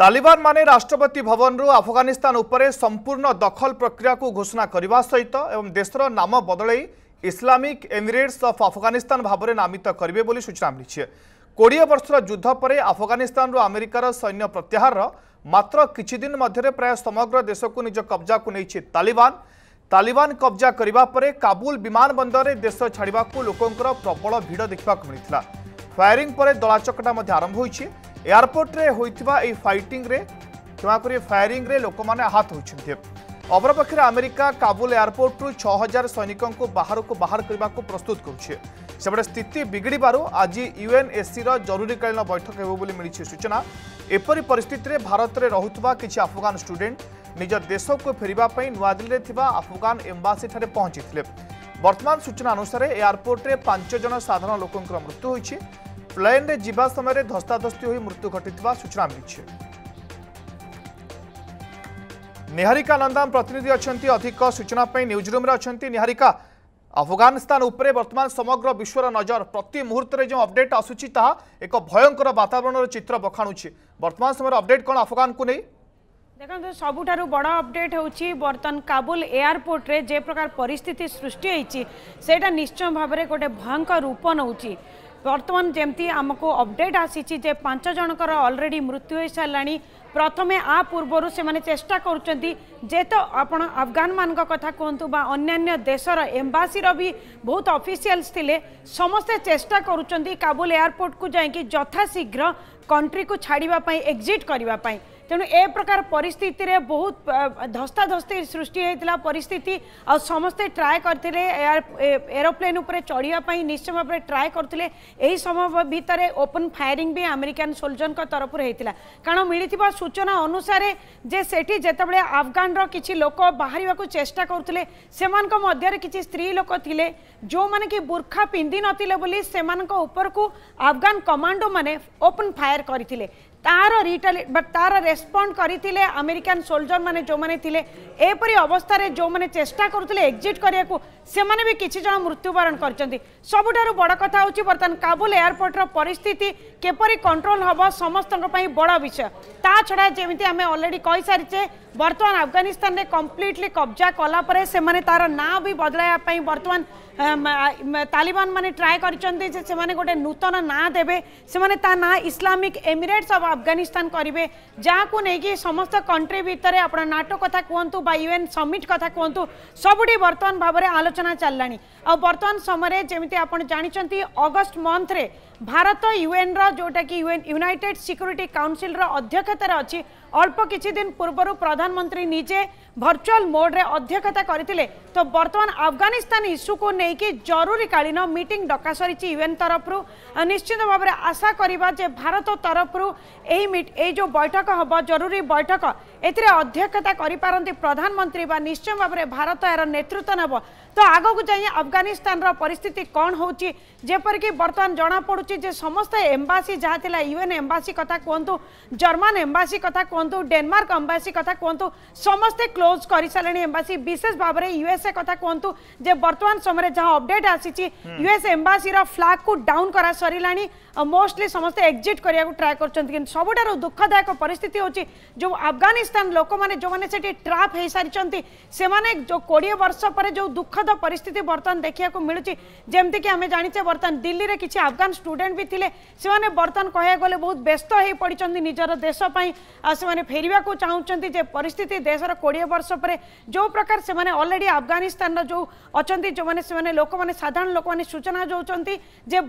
ତାଲିବାନ ମାନେ ରାଷ୍ଟ୍ରପତି ଭବନରୁ ଆଫଗାନିସ୍ତାନ ଉପରେ ସମ୍ପୂର୍ଣ୍ଣ ଦଖଲ ପ୍ରକ୍ରିୟାକୁ ଘୋଷଣା କରିବା ସହିତ ଏବଂ ଦେଶର ନାମ ବଦଳେଇ ଇସଲାମିକ ଏମିରେଟ୍ସ ଅଫ୍ ଆଫଗାନିସ୍ତାନ ଭାବରେ ନାମିତ କରିବେ ବୋଲି ସୂଚନା ମିଳିଛି କୋଡ଼ିଏ ବର୍ଷର ଯୁଦ୍ଧ ପରେ ଆଫଗାନିସ୍ତାନରୁ ଆମେରିକାର ସୈନ୍ୟ ପ୍ରତ୍ୟାହାରର ମାତ୍ର କିଛି ଦିନ ମଧ୍ୟରେ ପ୍ରାୟ ସମଗ୍ର ଦେଶକୁ ନିଜ କବ୍ଜାକୁ ନେଇଛି ତାଲିବାନ ତାଲିବାନ କବ୍ଜା କରିବା ପରେ କାବୁଲ ବିମାନ ବନ୍ଦରରେ ଦେଶ ଛାଡ଼ିବାକୁ ଲୋକଙ୍କର ପ୍ରବଳ ଭିଡ଼ ଦେଖିବାକୁ ମିଳିଥିଲା ଫାୟାରିଂ ପରେ ଦଳାଚକଟା ମଧ୍ୟ ଆରମ୍ଭ ହୋଇଛି ଏୟାରପୋର୍ଟରେ ହୋଇଥିବା ଏହି ଫାଇଟିଂରେ କରି ଫାୟାରିଂରେ ଲୋକମାନେ ଆହତ ହୋଇଛନ୍ତି ଅପରପକ୍ଷରେ ଆମେରିକା କାବୁଲ ଏୟାରପୋର୍ଟରୁ ଛଅ ହଜାର ସୈନିକଙ୍କୁ ବାହାରକୁ ବାହାର କରିବାକୁ ପ୍ରସ୍ତୁତ କରୁଛି ସେପଟେ ସ୍ଥିତି ବିଗିଡ଼ିବାରୁ ଆଜି ୟୁଏନ୍ଏସ୍ସିର ଜରୁରୀକାଳୀନ ବୈଠକ ହେବ ବୋଲି ମିଳିଛି ସୂଚନା ଏପରି ପରିସ୍ଥିତିରେ ଭାରତରେ ରହୁଥିବା କିଛି ଆଫଗାନ ଷ୍ଟୁଡେଣ୍ଟ ନିଜ ଦେଶକୁ ଫେରିବା ପାଇଁ ନୂଆଦିଲ୍ଲୀରେ ଥିବା ଆଫଗାନ ଏମ୍ବାସିଠାରେ ପହଞ୍ଚିଥିଲେ ବର୍ତ୍ତମାନ ସୂଚନା ଅନୁସାରେ ଏୟାରପୋର୍ଟରେ ପାଞ୍ଚ ଜଣ ସାଧାରଣ ଲୋକଙ୍କର ମୃତ୍ୟୁ ହୋଇଛି ପ୍ଲେନ୍ରେ ଯିବା ସମୟରେ ଧସ୍ତାଧସ୍ତି ହୋଇ ମୃତ୍ୟୁ ଘଟିଥିବା ସୂଚନା ମିଳିଛି ନିହାରିକା ନନ୍ଦାମ ପ୍ରତିନିଧି ଅଛନ୍ତି ଅଧିକ ସୂଚନା ପାଇଁ ନ୍ୟୁଜ୍ ରୁମ୍ରେ ଅଛନ୍ତି ନିହାରିକା ଆଫଗାନିସ୍ତାନ ଉପରେ ବର୍ତ୍ତମାନ ସମଗ୍ର ବିଶ୍ୱର ନଜର ପ୍ରତି ମୁହୂର୍ତ୍ତରେ ଯେଉଁ ଅପଡେଟ୍ ଆସୁଛି ତାହା ଏକ ଭୟଙ୍କର ବାତାବରଣର ଚିତ୍ର ବଖାଣୁଛି ବର୍ତ୍ତମାନ ସମୟରେ ଅପଡେଟ୍ କ'ଣ ଆଫଗାନକୁ ନେଇ ଦେଖନ୍ତୁ ସବୁଠାରୁ ବଡ଼ ଅପଡେଟ୍ ହେଉଛି ବର୍ତ୍ତମାନ କାବୁଲ ଏୟାରପୋର୍ଟରେ ଯେ ପ୍ରକାର ପରିସ୍ଥିତି ସୃଷ୍ଟି ହୋଇଛି ସେଇଟା ନିଶ୍ଚୟ ଭାବରେ ଗୋଟେ ଭୟଙ୍କର ରୂପ ନେଉଛି ବର୍ତ୍ତମାନ ଯେମିତି ଆମକୁ ଅପଡେଟ୍ ଆସିଛି ଯେ ପାଞ୍ଚ ଜଣଙ୍କର ଅଲରେଡ଼ି ମୃତ୍ୟୁ ହୋଇସାରିଲାଣି ପ୍ରଥମେ ଆ ପୂର୍ବରୁ ସେମାନେ ଚେଷ୍ଟା କରୁଛନ୍ତି ଯେହେତୁ ଆପଣ ଆଫଗାନମାନଙ୍କ କଥା କୁହନ୍ତୁ ବା ଅନ୍ୟାନ୍ୟ ଦେଶର ଏମ୍ବାସିର ବି ବହୁତ ଅଫିସିଆଲ୍ସ ଥିଲେ ସମସ୍ତେ ଚେଷ୍ଟା କରୁଛନ୍ତି କାବୁଲ ଏୟାରପୋର୍ଟକୁ ଯାଇକି ଯଥାଶୀଘ୍ର କଣ୍ଟ୍ରିକୁ ଛାଡ଼ିବା ପାଇଁ ଏକ୍ଜିଟ୍ କରିବା ପାଇଁ ତେଣୁ ଏ ପ୍ରକାର ପରିସ୍ଥିତିରେ ବହୁତ ଧସ୍ତାଧସ୍ତି ସୃଷ୍ଟି ହୋଇଥିଲା ପରିସ୍ଥିତି ଆଉ ସମସ୍ତେ ଟ୍ରାଏ କରିଥିଲେ ଏରୋପ୍ଲେନ୍ ଉପରେ ଚଢ଼ିବା ପାଇଁ ନିଶ୍ଚୟ ଭାବରେ ଟ୍ରାଏ କରୁଥିଲେ ଏହି ସମୟ ଭିତରେ ଓପନ୍ ଫାୟାରିଂ ବି ଆମେରିକାନ୍ ସୋଲ୍ଜରଙ୍କ ତରଫରୁ ହୋଇଥିଲା କାରଣ ମିଳିଥିବା ସୂଚନା ଅନୁସାରେ ଯେ ସେଠି ଯେତେବେଳେ ଆଫଗାନର କିଛି ଲୋକ ବାହାରିବାକୁ ଚେଷ୍ଟା କରୁଥିଲେ ସେମାନଙ୍କ ମଧ୍ୟରେ କିଛି ସ୍ତ୍ରୀ ଲୋକ ଥିଲେ ଯେଉଁମାନେ କି ବୁର୍ଖା ପିନ୍ଧି ନଥିଲେ ବୋଲି ସେମାନଙ୍କ ଉପରକୁ ଆଫଗାନ କମାଣ୍ଡୋମାନେ ଓପନ୍ ଫାୟାର କରିଥିଲେ তার রিটালি তার রেসপন্ড করে আমেরিকান সোলজর মানে যে এপরি অবস্থার যে চেষ্টা করুলে এক্জিট করা সে কিছু জন মৃত্যুবরণ করছেন সবুঠার বড় কথা হচ্ছে বর্তমান কাবুল এয়ারপোর্টর পরিস্থিতি কিপরি কন্ট্রোল হব সমস্ত বড় বিষয় তা ছড়া যেমি আমি অলরেডি কইসারিছে বর্তমান আফগানিস্তানে কমপ্লিটলি কব্জা কলাপরে সে তার না বি বদলাইয়া বর্তমান তালিবান মানে ট্রাই করছেন যে সে গোটে নূতন না দেবে সে তা না ইসলামিক এমিরেটস অফ अफगानिस्तान करेंगे जहाँ को लेकिन समस्त कंट्री भितर आप नाटो कथा कहतु यूएन समिट कथ कहतु सबुठी बर्तमान भाव में आलोचना चलला आ बर्तमान समय जमी आप जानते अगस्ट मंथ रे ଭାରତ ୟୁଏନ୍ର ଯେଉଁଟାକି ୟୁଏନ୍ ୟୁନାଇଟେଡ୍ ସିକ୍ୟୁରିଟି କାଉନସିଲ୍ର ଅଧ୍ୟକ୍ଷତାରେ ଅଛି ଅଳ୍ପ କିଛି ଦିନ ପୂର୍ବରୁ ପ୍ରଧାନମନ୍ତ୍ରୀ ନିଜେ ଭର୍ଚୁଆଲ ମୋଡ଼ରେ ଅଧ୍ୟକ୍ଷତା କରିଥିଲେ ତ ବର୍ତ୍ତମାନ ଆଫଗାନିସ୍ତାନ ଇସ୍ୟୁକୁ ନେଇକି ଜରୁରୀକାଳୀନ ମିଟିଂ ଡକା ସରିଛି ୟୁଏନ୍ ତରଫରୁ ନିଶ୍ଚିତ ଭାବରେ ଆଶା କରିବା ଯେ ଭାରତ ତରଫରୁ ଏହି ଏଇ ଯେଉଁ ବୈଠକ ହେବ ଜରୁରୀ ବୈଠକ एध्यक्षता करपारती प्रधानमंत्री बा निश्चय भाव में भारत यार नेतृत्व नब तो आग को जाए अफगानिस्तान परिस्थिति कौन होपरिक बर्तमान जमापड़ी जो समस्त एम्बासी जहाँ थी यूएन एम्बासी कथ कहतु जर्मान एम्बासी कथ कहतु डेनमार्क एम्बासी कथ कहतु समस्ते क्लोज कर सारे एम्बासी विशेष भाव में यूएसए कथा कहतु जो बर्तमान समय जहाँ अपडेट आसी हम्म। यूएस एम्बासी फ्लाग को डाउन करा सर मोस्टली समस्त एक्जिट कर ट्राए कर सबुठ दुखदायक पिस्थित हो जो अफगानिस्तान पाकिस्तान लोक मैंने जो मैंने ट्राप हो सारी से कोड़े वर्ष पर जो दुखद परिस्थिति बर्तमान देखा मिलूँ जमीक आम जाने बर्तमान दिल्ली में किसी आफगान स्टूडेंट भी थे बर्तमान कह गले बहुत व्यस्त हो पड़ते निजर देश देशपाई फेर को चाहते परिस्थित देशर कोड़े वर्ष पर जो प्रकार से अलरेडी आफगानिस्तान जो अच्छा जो मैंने लोक मैंने साधारण लोक मैंने सूचना दौंती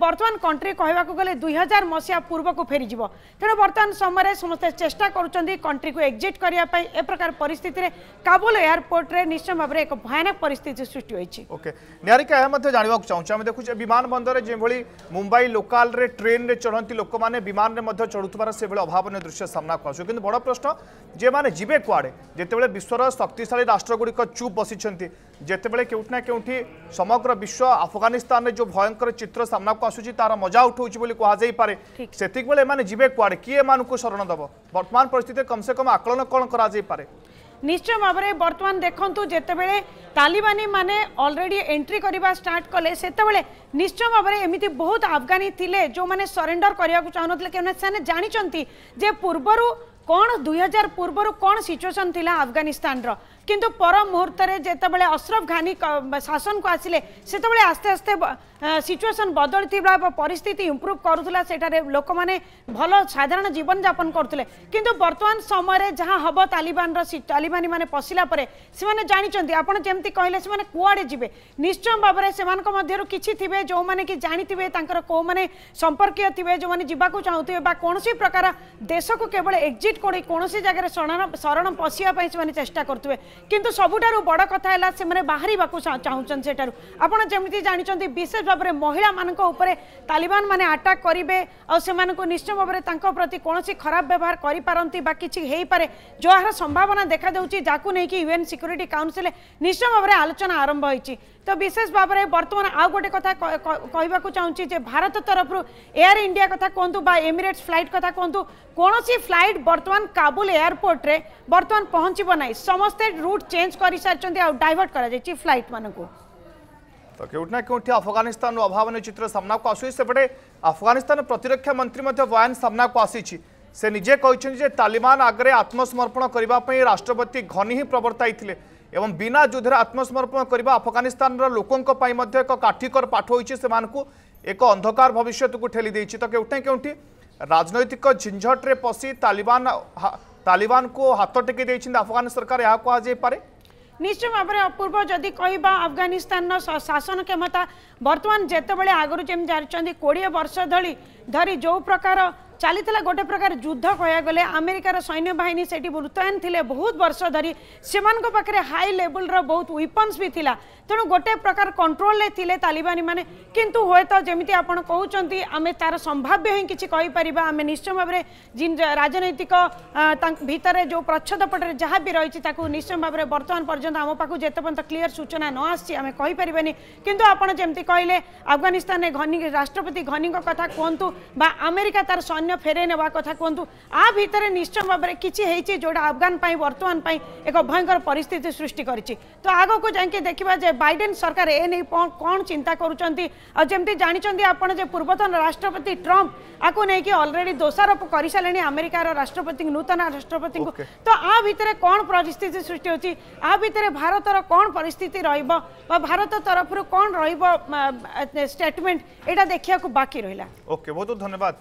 बर्तमान कंट्री कह गले दुई हजार मसीहा पूर्वक फेरीज तेनाली बर्तमान समय समस्त चेस्टा कर कंट्री को एक्जिट कर କରିବା ଏ ପ୍ରକାର ପରିସ୍ଥିତିରେ କାବୁଲ ଏୟାରପୋର୍ଟରେ ନିଶ୍ଚୟ ଭାବରେ ଏକ ଭୟାନକ ପରିସ୍ଥିତି ସୃଷ୍ଟି ହୋଇଛି ଓକେ ନିହାରିକା ଏହା ମଧ୍ୟ ଜାଣିବାକୁ ଚାହୁଁଛୁ ଆମେ ଦେଖୁଛେ ବିମାନ ବନ୍ଦରରେ ଯେଭଳି ମୁମ୍ବାଇ ଲୋକାଲରେ ଟ୍ରେନ୍ରେ ଚଢ଼ନ୍ତି ଲୋକମାନେ ବିମାନରେ ମଧ୍ୟ ଚଢ଼ୁଥିବାର ସେଭଳି ଅଭାବନୀୟ ଦୃଶ୍ୟ ସାମ୍ନାକୁ ଆସୁଛି କିନ୍ତୁ ବଡ଼ ପ୍ରଶ୍ନ ଯେମାନେ ଯିବେ କୁଆଡ଼େ ଯେତେବେଳେ ବିଶ୍ୱର ଶକ୍ତିଶାଳୀ ରାଷ୍ଟ୍ରଗୁଡ଼ିକ ଚୁପ୍ ବସିଛନ୍ତି ଯେତେବେଳେ କେଉଁଠି ନା କେଉଁଠି ସମଗ୍ର ବିଶ୍ୱ ଆଫଗାନିସ୍ତାନରେ ଯେଉଁ ଭୟଙ୍କର ଚିତ୍ର ସାମ୍ନାକୁ ଆସୁଛି ତାର ମଜା ଉଠାଉଛି ବୋଲି କୁହାଯାଇପାରେ ସେତିକିବେଳେ ଏମାନେ ଯିବେ କୁଆଡ଼େ କିଏ ଏମାନଙ୍କୁ ଶରଣ ଦେବ ବର୍ତ୍ତମାନ ପରିସ୍ଥିତିରେ କମ୍ ସେ କମ୍ ଆକଳନ କ'ଣ କରାଯାଇପାରେ নিশ্চয় ভাবে বর্তমান দেখুন যেতবে তালিবানী মানে অলরেডি এন্ট্রি করা স্টার্ট কলে সেতবে নিশ্চয় ভাবে এমিতি বহু আফগানি লে যে সরেন্ডর করা চাহুনলে কেন সে জাঁচান যে পূর্ব কোণ দুই হাজার পূর্ব কোণ সিচুয়েসন লা আফগানিস্তানর কিন্তু পর মুহূর্তে যেতবে অশরফ ঘানি শাসন কু আসলে সেতবে আস্তে আস্তে সিচুয়েসন বদলি পরিস্থিতি ইম্প্রুভ করুলা সেটার লোক মানে ভাল সাধারণ জীবনযাপন করুলে কিন্তু বর্তমান সময়ের যা হব তালিবানর তালিবানী মানে পশিলা পরে সে জাঁচান আপনার যেমি কহিলেন সে কুয়াড়ে যাবে নিশ্চয় ভাবে সে কিছু থাকবে যে কি জাঁথিবে তাঁর কেউ মানে সম্পর্কীয় থাকবে যে যা চাহুবে বা কোণী প্রকার দেশক কেবল এক্জিট করে কোণী জায়গায় শরণ শরণ পশিয়া সে চেষ্টা করুবে কিন্তু সবুটারু বড় কথা আছে মানে বাহিরি বাকো চাওচন সেটা আপন যেমিতি জানিচন্তি বিশেষ ভাবে মহিলা মানক উপরে Taliban মানে অ্যাটাক করিবে অ সে মানক নিশ্চিত ভাবে তাঁক প্রতি কোনসি খারাপ ব্যবহার করি পারন্তি বা কিচি হেই পারে জোহার সম্ভাবনা দেখা দেউচি যাকু নেকি UN সিকিউরিটি কাউন্সিলে নিশ্চিত ভাবে আলোচনা আরম্ভ হইচি তো বিশেষ ভাবে বর্তমান আউ গোটে কথা কহবাকু চাহুছি যে ভারত তরফর এয়ার ইন্ডিয়া কথা কুহতু বা এমিরেটস ফ্লাইট কথা কুহতু কোণী ফ্লাইট বর্তমান কাবুল এয়ারপোর্টে বর্তমান পৌঁছব না সমস্তে রুট চেঞ্জ করে সারিছেন ডাইভর্ট করা যাই ফ্লাইট মানুষ তো কেউটি না কেউটি আফগানিস্তান অভাবনীয় চিত্র সামনাকু আসুছি সেপটে আফগানিস্তান প্রতিরক্ষা মন্ত্রী মধ্যে বয়ান সামনাকু আসিছি সে নিজে কিন্তু যে তালিবান আগে আত্মসমর্পণ করা রাষ্ট্রপতি ঘনি হি প্রবর্তাই এবং ବିନା ଯୁଦ୍ଧରେ ଆତ୍ମସମର୍ପଣ କରିବା ଆଫଗାନିସ୍ତାନର ଲୋକଙ୍କ ପାଇଁ ମଧ୍ୟ ଏକ କାଠିକର ପାଠ ହୋଇଛି ସେମାନଙ୍କୁ ଏକ ଅନ୍ଧକାର ଭବିଷ୍ୟତକୁ ଠେଲି ଦେଇଛି ତ କେଉଁଠି ନା କେଉଁଠି ରାଜନୈତିକ ଝିଞ୍ଝଟରେ ପଶି ତାଲିବାନ ତାଲିବାନକୁ ହାତ ଟେକି ଦେଇଛନ୍ତି ଆଫଗାନ ସରକାର ଏହା କୁହାଯାଇପାରେ নিশ্চয় ভাবে অপূর্ব যদি কহবা আফগানিস্তান শাসন ক্ষমতা বর্তমান যেতবে আগর যেমি জানি কোড়িয়ে বর্ষ ধরি ধরি যে প্রকার ଚାଲିଥିଲା ଗୋଟେ ପ୍ରକାର ଯୁଦ୍ଧ କହିବାକୁ ଗଲେ ଆମେରିକାର ସୈନ୍ୟବାହିନୀ ସେଠି ମୁତୟନ ଥିଲେ ବହୁତ ବର୍ଷ ଧରି ସେମାନଙ୍କ ପାଖରେ ହାଇ ଲେବୁଲର ବହୁତ ୱେପନ୍ସ ବି ଥିଲା ତେଣୁ ଗୋଟେ ପ୍ରକାର କଣ୍ଟ୍ରୋଲରେ ଥିଲେ ତାଲିବାନୀମାନେ କିନ୍ତୁ ହୁଏତ ଯେମିତି ଆପଣ କହୁଛନ୍ତି ଆମେ ତାର ସମ୍ଭାବ୍ୟ ହିଁ କିଛି କହିପାରିବା ଆମେ ନିଶ୍ଚୟ ଭାବରେ ରାଜନୈତିକ ଭିତରେ ଯେଉଁ ପ୍ରଚ୍ଛଦ ପଟରେ ଯାହା ବି ରହିଛି ତାକୁ ନିଶ୍ଚୟ ଭାବରେ ବର୍ତ୍ତମାନ ପର୍ଯ୍ୟନ୍ତ ଆମ ପାଖକୁ ଯେତେ ପର୍ଯ୍ୟନ୍ତ କ୍ଲିଅର ସୂଚନା ନ ଆସିଛି ଆମେ କହିପାରିବାନି କିନ୍ତୁ ଆପଣ ଯେମିତି କହିଲେ ଆଫଗାନିସ୍ତାନରେ ଘନି ରାଷ୍ଟ୍ରପତି ଘନିଙ୍କ କଥା କୁହନ୍ତୁ ବା ଆମେରିକା ତାର ସୈନ୍ୟ ସୈନ୍ୟ ଫେରାଇ ନେବା କଥା କୁହନ୍ତୁ ଆ ଭିତରେ ନିଶ୍ଚୟ ଭାବରେ କିଛି ହେଇଛି ଯେଉଁଟା ଆଫଗାନ ପାଇଁ ବର୍ତ୍ତମାନ ପାଇଁ ଏକ ଭୟଙ୍କର ପରିସ୍ଥିତି ସୃଷ୍ଟି କରିଛି ତ ଆଗକୁ ଯାଇକି ଦେଖିବା ଯେ ବାଇଡେନ୍ ସରକାର ଏ ନେଇ କ'ଣ ଚିନ୍ତା କରୁଛନ୍ତି ଆଉ ଯେମିତି ଜାଣିଛନ୍ତି ଆପଣ ଯେ ପୂର୍ବତନ ରାଷ୍ଟ୍ରପତି ଟ୍ରମ୍ପ ଆକୁ ନେଇକି ଅଲରେଡି ଦୋଷାରୋପ କରିସାରିଲେଣି ଆମେରିକାର ରାଷ୍ଟ୍ରପତି ନୂତନ ରାଷ୍ଟ୍ରପତିଙ୍କୁ ତ ଆ ଭିତରେ କ'ଣ ପରିସ୍ଥିତି ସୃଷ୍ଟି ହେଉଛି ଆ ଭିତରେ ଭାରତର କ'ଣ ପରିସ୍ଥିତି ରହିବ ବା ଭାରତ ତରଫରୁ କ'ଣ ରହିବ ଷ୍ଟେଟମେଣ୍ଟ এটা দেখিয়া বাকি রহিলা ওকে বহুত ধন্যবাদ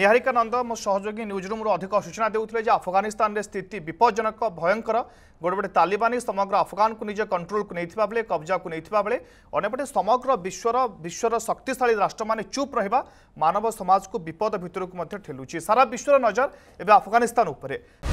ନିହାରିକା ନନ୍ଦ ମୋ ସହଯୋଗୀ ନ୍ୟୁଜ୍ ରୁମ୍ରୁ ଅଧିକ ସୂଚନା ଦେଉଥିଲେ ଯେ ଆଫଗାନିସ୍ତାନରେ ସ୍ଥିତି ବିପଜ୍ଜନକ ଭୟଙ୍କର ଗୋଟେପଟେ ତାଲିବାନୀ ସମଗ୍ର ଆଫଗାନକୁ ନିଜ କଣ୍ଟ୍ରୋଲକୁ ନେଇଥିବା ବେଳେ କବ୍ଜାକୁ ନେଇଥିବା ବେଳେ ଅନ୍ୟପଟେ ସମଗ୍ର ବିଶ୍ୱର ବିଶ୍ୱର ଶକ୍ତିଶାଳୀ ରାଷ୍ଟ୍ରମାନେ ଚୁପ୍ ରହିବା ମାନବ ସମାଜକୁ ବିପଦ ଭିତରକୁ ମଧ୍ୟ ଠେଲୁଛି ସାରା ବିଶ୍ୱର ନଜର ଏବେ ଆଫଗାନିସ୍ତାନ ଉପରେ